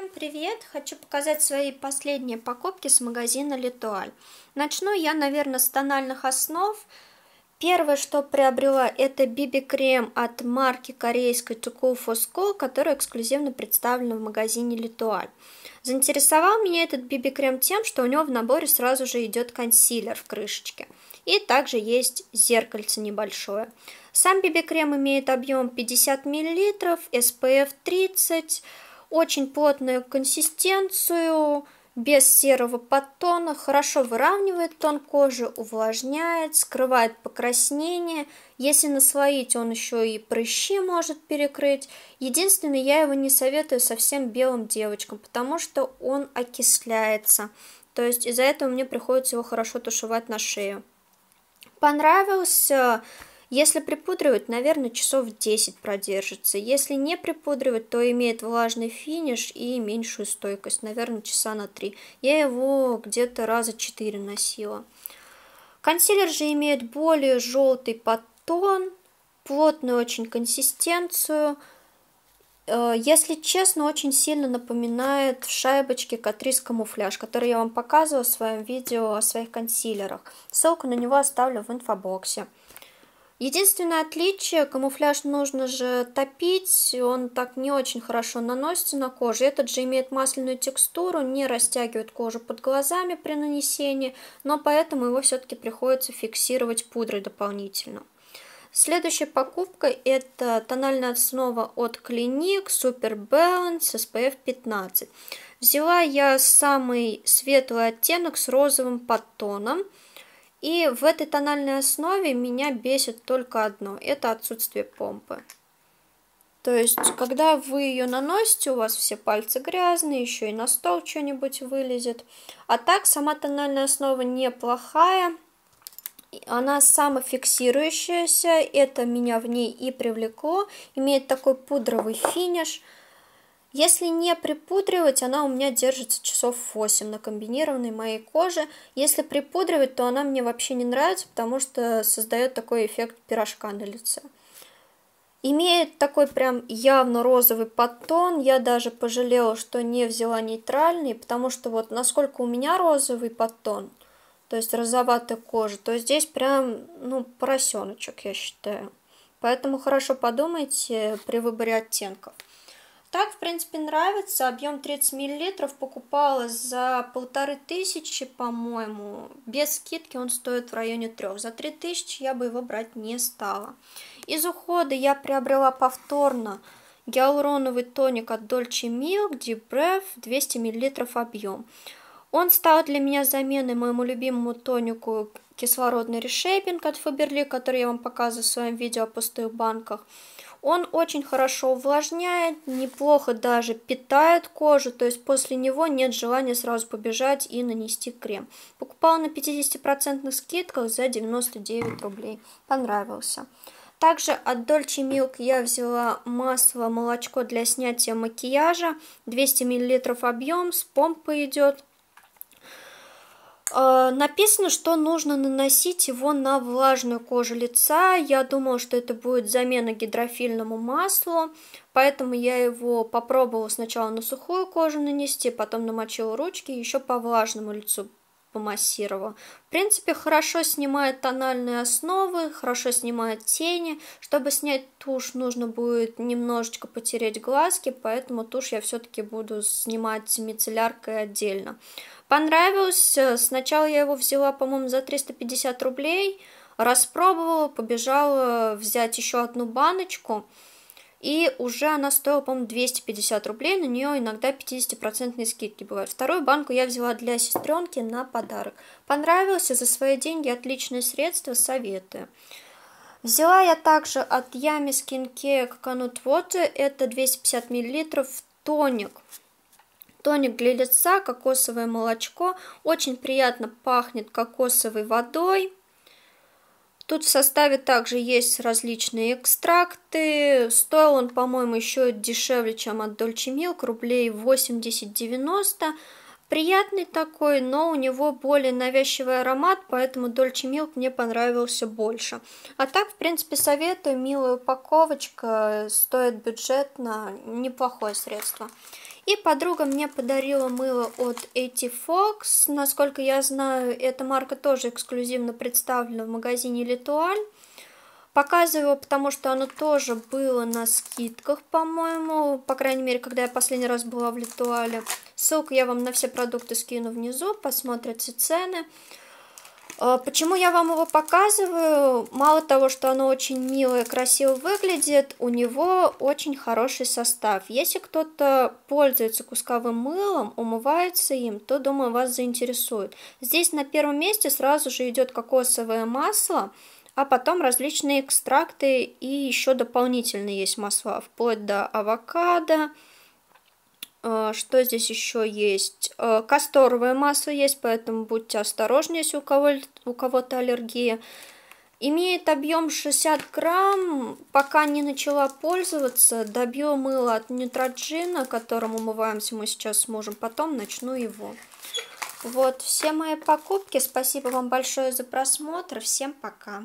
Всем привет! Хочу показать свои последние покупки с магазина Литуаль. Начну я, наверное, с тональных основ. Первое, что приобрела, это биби-крем от марки корейской Tuku Fosco, который эксклюзивно представлен в магазине Литуаль. Заинтересовал меня этот биби-крем тем, что у него в наборе сразу же идет консилер в крышечке. И также есть зеркальце небольшое. Сам биби-крем имеет объем 50 мл, SPF 30 очень плотную консистенцию, без серого подтона, хорошо выравнивает тон кожи, увлажняет, скрывает покраснение. Если наслоить, он еще и прыщи может перекрыть. Единственное, я его не советую совсем белым девочкам, потому что он окисляется. То есть из-за этого мне приходится его хорошо тушевать на шею. Понравился если припудривать, наверное, часов 10 продержится. Если не припудривать, то имеет влажный финиш и меньшую стойкость, наверное, часа на 3. Я его где-то раза 4 носила. Консилер же имеет более желтый подтон, плотную очень консистенцию. Э, если честно, очень сильно напоминает в шайбочке Катрис камуфляж, который я вам показывала в своем видео о своих консилерах. Ссылку на него оставлю в инфобоксе. Единственное отличие, камуфляж нужно же топить, он так не очень хорошо наносится на кожу. Этот же имеет масляную текстуру, не растягивает кожу под глазами при нанесении, но поэтому его все-таки приходится фиксировать пудрой дополнительно. Следующая покупка это тональная основа от Clinique Super Balance SPF 15. Взяла я самый светлый оттенок с розовым подтоном. И в этой тональной основе меня бесит только одно – это отсутствие помпы. То есть, когда вы ее наносите, у вас все пальцы грязные, еще и на стол что-нибудь вылезет. А так, сама тональная основа неплохая, она самофиксирующаяся, это меня в ней и привлекло, имеет такой пудровый финиш – если не припудривать, она у меня держится часов 8 на комбинированной моей коже. Если припудривать, то она мне вообще не нравится, потому что создает такой эффект пирожка на лице. Имеет такой прям явно розовый подтон, я даже пожалела, что не взяла нейтральный, потому что вот насколько у меня розовый подтон, то есть розоватая кожа, то здесь прям, ну, поросеночек, я считаю. Поэтому хорошо подумайте при выборе оттенков. Так, в принципе, нравится. Объем 30 мл покупала за полторы тысячи, по-моему. Без скидки он стоит в районе трех. За три тысячи я бы его брать не стала. Из ухода я приобрела повторно гиалуроновый тоник от Dolce Milk Deep Breath 200 мл объем. Он стал для меня заменой моему любимому тонику кислородный решейпинг от Faberlic, который я вам показываю в своем видео о пустых банках. Он очень хорошо увлажняет, неплохо даже питает кожу, то есть после него нет желания сразу побежать и нанести крем. Покупала на 50% скидках за 99 рублей. Понравился. Также от Dolce Milk я взяла масло, молочко для снятия макияжа, 200 мл объем, с помпой идет, а, написано, что нужно наносить его на влажную кожу лица. Я думала, что это будет замена гидрофильному маслу, поэтому я его попробовала сначала на сухую кожу нанести, потом намочила ручки, еще по влажному лицу помассировала. В принципе, хорошо снимает тональные основы, хорошо снимает тени. Чтобы снять тушь, нужно будет немножечко потереть глазки, поэтому тушь я все-таки буду снимать мицелляркой отдельно. Понравился. Сначала я его взяла, по-моему, за 350 рублей. Распробовала, побежала взять еще одну баночку – и уже она стоила, по-моему, 250 рублей, на нее иногда 50% скидки бывают. Вторую банку я взяла для сестренки на подарок. Понравился, за свои деньги отличное средство, советы. Взяла я также от Ями Skincare Coconut Water, это 250 мл, тоник. Тоник для лица, кокосовое молочко, очень приятно пахнет кокосовой водой. Тут в составе также есть различные экстракты. Стоил он, по-моему, еще дешевле, чем от Dolce Milk, рублей 80-90. Приятный такой, но у него более навязчивый аромат, поэтому Dolce Milk мне понравился больше. А так, в принципе, советую. Милая упаковочка, стоит бюджетно, неплохое средство. И подруга мне подарила мыло от Эти Fox. Насколько я знаю, эта марка тоже эксклюзивно представлена в магазине Литуаль. Показываю, потому что оно тоже было на скидках, по-моему. По крайней мере, когда я последний раз была в Литуале. Ссылку я вам на все продукты скину внизу, посмотрите цены. А почему я вам его показываю? Мало того, что оно очень мило и красиво выглядит, у него очень хороший состав. Если кто-то пользуется кусковым мылом, умывается им, то, думаю, вас заинтересует. Здесь на первом месте сразу же идет кокосовое масло, а потом различные экстракты и еще дополнительные есть масла, вплоть до авокадо, а, что здесь еще есть? А, Касторовое масло есть, поэтому будьте осторожнее, если у кого у кого то аллергия. Имеет объем 60 грамм, пока не начала пользоваться, добью мыло от нитроджина, которым умываемся мы сейчас с мужем, потом начну его. Вот, все мои покупки, спасибо вам большое за просмотр, всем пока!